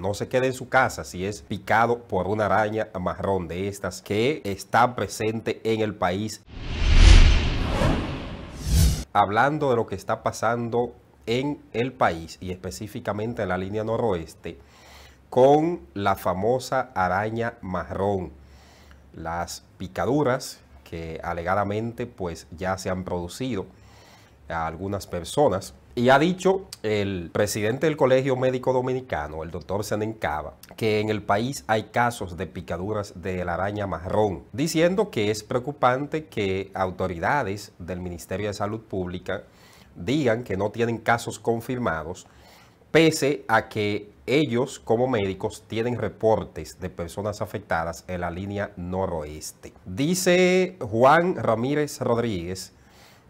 No se quede en su casa si es picado por una araña marrón de estas que está presente en el país. Hablando de lo que está pasando en el país y específicamente en la línea noroeste con la famosa araña marrón. Las picaduras que alegadamente pues ya se han producido a algunas personas y ha dicho el presidente del Colegio Médico Dominicano, el doctor Senencaba, que en el país hay casos de picaduras de la araña marrón, diciendo que es preocupante que autoridades del Ministerio de Salud Pública digan que no tienen casos confirmados, pese a que ellos como médicos tienen reportes de personas afectadas en la línea noroeste. Dice Juan Ramírez Rodríguez,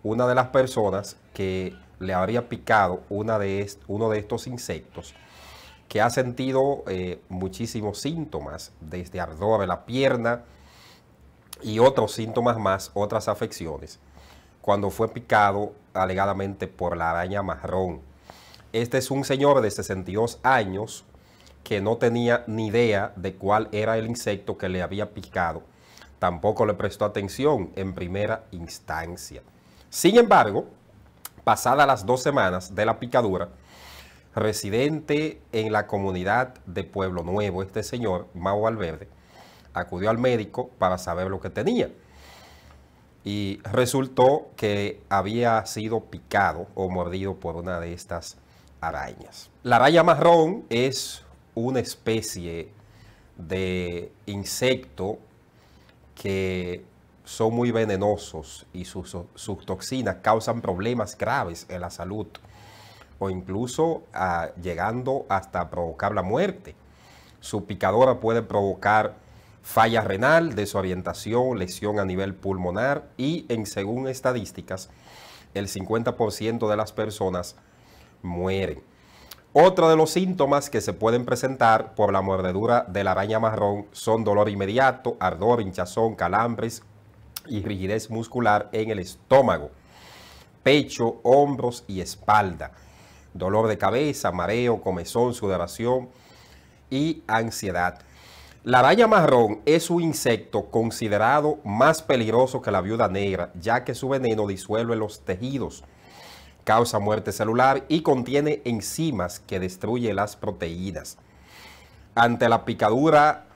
una de las personas que le habría picado uno de estos insectos, que ha sentido eh, muchísimos síntomas, desde ardor de la pierna y otros síntomas más, otras afecciones, cuando fue picado alegadamente por la araña marrón. Este es un señor de 62 años que no tenía ni idea de cuál era el insecto que le había picado. Tampoco le prestó atención en primera instancia. Sin embargo, pasadas las dos semanas de la picadura, residente en la comunidad de Pueblo Nuevo, este señor, Mau Valverde, acudió al médico para saber lo que tenía. Y resultó que había sido picado o mordido por una de estas arañas. La raya marrón es una especie de insecto que son muy venenosos y sus, toxinas causan problemas graves en la salud o incluso ah, llegando hasta provocar la muerte. Su picadora puede provocar falla renal, desorientación, lesión a nivel pulmonar y, en según estadísticas, el 50% de las personas mueren. Otro de los síntomas que se pueden presentar por la mordedura de la araña marrón son dolor inmediato, ardor, hinchazón, calambres, y rigidez muscular en el estómago, pecho, hombros y espalda, dolor de cabeza, mareo, comezón, sudoración y ansiedad. La araña marrón es un insecto considerado más peligroso que la viuda negra, ya que su veneno disuelve los tejidos, causa muerte celular y contiene enzimas que destruyen las proteínas. Ante la picadura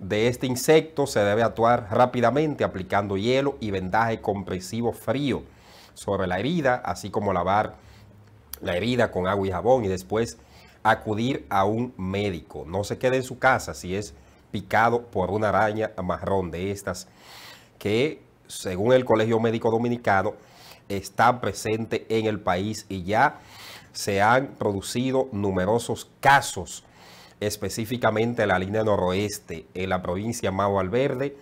de este insecto se debe actuar rápidamente aplicando hielo y vendaje compresivo frío sobre la herida, así como lavar la herida con agua y jabón y después acudir a un médico. No se quede en su casa si es picado por una araña marrón de estas que, según el Colegio Médico Dominicano, está presente en el país y ya se han producido numerosos casos específicamente la línea noroeste, en la provincia Mao Valverde,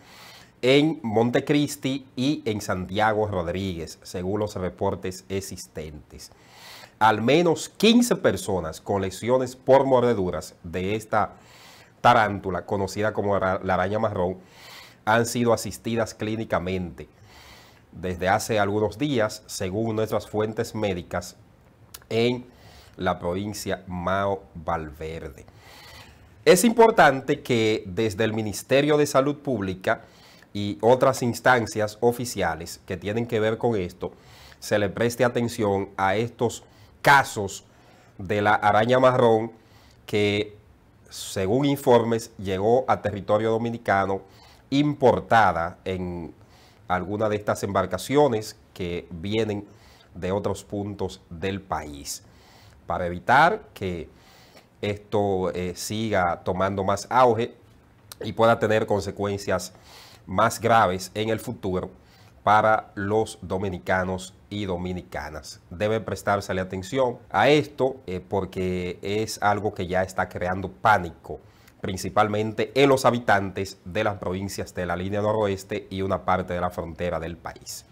en Montecristi y en Santiago Rodríguez, según los reportes existentes. Al menos 15 personas con lesiones por mordeduras de esta tarántula, conocida como la araña marrón, han sido asistidas clínicamente. Desde hace algunos días, según nuestras fuentes médicas, en la provincia Mao Valverde. Es importante que desde el Ministerio de Salud Pública y otras instancias oficiales que tienen que ver con esto, se le preste atención a estos casos de la araña marrón que, según informes, llegó a territorio dominicano importada en alguna de estas embarcaciones que vienen de otros puntos del país, para evitar que esto eh, siga tomando más auge y pueda tener consecuencias más graves en el futuro para los dominicanos y dominicanas. Debe la atención a esto eh, porque es algo que ya está creando pánico, principalmente en los habitantes de las provincias de la línea noroeste y una parte de la frontera del país.